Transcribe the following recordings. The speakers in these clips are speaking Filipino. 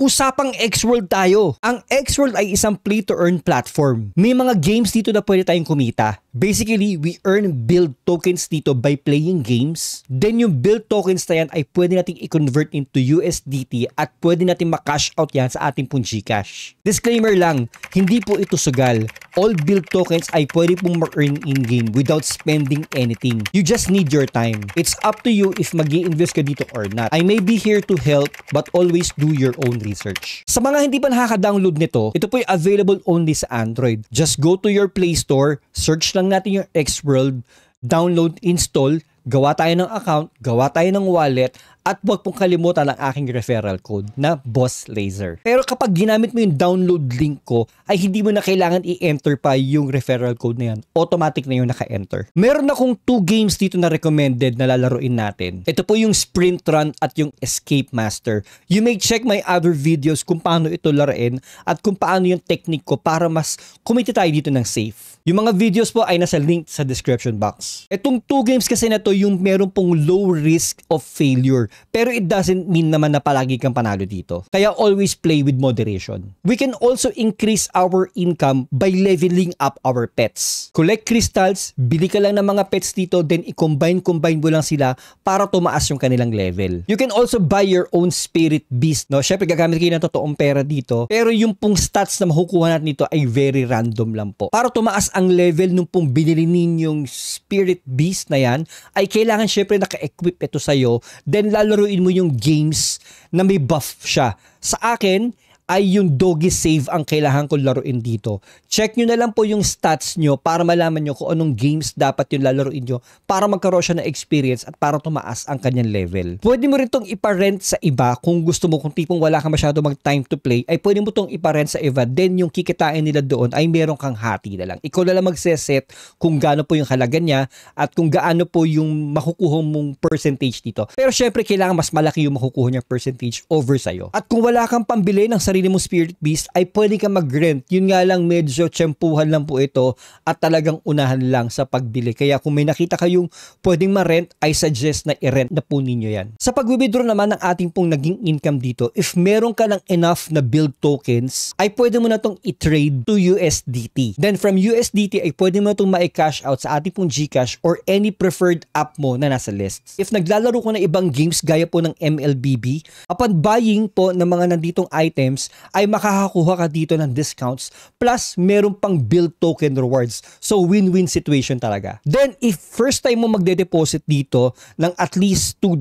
Usapang X-World tayo. Ang X-World ay isang play-to-earn platform. May mga games dito na pwede tayong kumita. Basically, we earn build tokens dito by playing games. Then yung build tokens na yan ay pwede nating i-convert into USDT at pwede nating ma-cash out yan sa ating pong Gcash. Disclaimer lang, hindi po ito sugal. All build tokens ay pwede pong ma-earn in-game without spending anything. You just need your time. It's up to you if mag invest ka dito or not. I may be here to help but always do your own research. Sa mga hindi pa nakaka-download nito, ito po ay available only sa Android. Just go to your Play Store, Search lang natin yung Xworld, download, install, gawa tayo ng account, gawa tayo ng wallet, at huwag pong kalimutan ang aking referral code na Boss Laser. Pero kapag ginamit mo yung download link ko, ay hindi mo na kailangan i-enter pa yung referral code na yan. Automatic na yung naka-enter. Meron akong two games dito na recommended na lalaroin natin. Ito po yung Sprint Run at yung Escape Master. You may check my other videos kung paano ito laruin at kung paano yung technique ko para mas kumita tayo dito ng safe. Yung mga videos po ay nasa link sa description box. Itong two games kasi na to yung meron pong low risk of failure. Pero it doesn't mean naman na palagi kang panalo dito. Kaya always play with moderation. We can also increase our income by leveling up our pets. Collect crystals, bili ka lang ng mga pets dito, then i-combine-combine mo lang sila para tumaas yung kanilang level. You can also buy your own spirit beast. No? Siyempre, gagamit kayo ng totoong pera dito. Pero yung pong stats na makukuha natin dito ay very random lang po. Para tumaas ang level nung pong binili ninyong spirit beast na yan, ay kailangan syempre naka-equip ito sa'yo. Then lalaruin mo yung games na may buff siya. Sa akin, ay yung doggy save ang kailangan kong laruin dito. Check nyo na lang po yung stats nyo para malaman nyo kung anong games dapat yung lalaruin nyo para magkaroon siya ng experience at para tumaas ang kanyang level. Pwede mo rin itong iparent sa iba kung gusto mo, kung tipong wala ka masyado mag time to play, ay pwede mo itong iparent sa iba. Then yung kikitain nila doon ay meron kang hati na lang. Ikaw na lang magseset kung gaano po yung halaga niya at kung gaano po yung makukuha mong percentage dito. Pero syempre, kailangan mas malaki yung makukuha niyang percentage over sa'yo. At kung wala kang pambili ng sarili sarili mong spirit beast, ay pwede ka mag-rent. Yun nga lang, medyo tsempuhan lang po ito at talagang unahan lang sa pagbili. Kaya kung may nakita kayong pwedeng ma-rent, I suggest na i-rent na po ninyo yan. Sa pag-withdraw naman ng ating pong naging income dito, if meron ka ng enough na build tokens, ay pwede mo na itong i-trade to USDT. Then from USDT, ay pwede mo na itong ma-cash out sa ating pong Gcash or any preferred app mo na nasa list. If naglalaro ko ng ibang games gaya po ng MLBB, upon buying po ng mga nanditong items, ay makakakuha ka dito ng discounts plus meron pang build token rewards. So win-win situation talaga. Then if first time mo magde-deposit dito ng at least $2,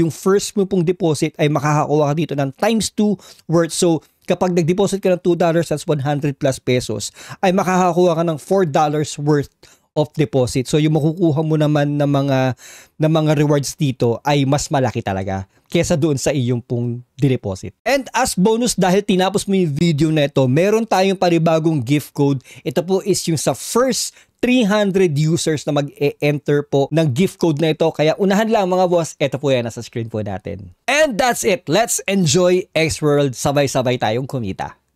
yung first mo pong deposit ay makakakuha ka dito ng times 2 worth. So kapag nag-deposit ka ng $2, that's 100 plus pesos, ay makakakuha ka ng $4 worth of deposit. So yung makukuha mo naman ng mga ng mga rewards dito ay mas malaki talaga kesa doon sa iyong pong deposit. And as bonus dahil tinapos mo yung video na ito, meron tayong paribagong gift code. Ito po is yung sa first 300 users na mag-e-enter po ng gift code na ito. Kaya unahan lang mga boss, ito po yan, nasa screen po natin. And that's it. Let's enjoy X-World. Sabay-sabay tayong kumita.